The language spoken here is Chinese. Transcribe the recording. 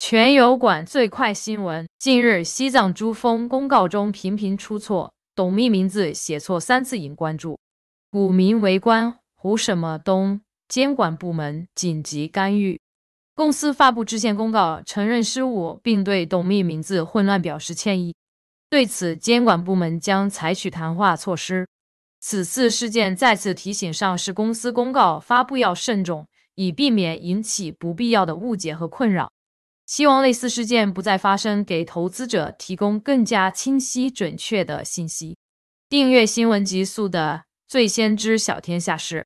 全油管最快新闻。近日，西藏珠峰公告中频频出错，董秘名字写错三次引关注，股民围观胡什么东，监管部门紧急干预。公司发布致歉公告，承认失误，并对董秘名字混乱表示歉意。对此，监管部门将采取谈话措施。此次事件再次提醒上市公司公告发布要慎重，以避免引起不必要的误解和困扰。希望类似事件不再发生，给投资者提供更加清晰准确的信息。订阅新闻极速的，最先知晓天下事。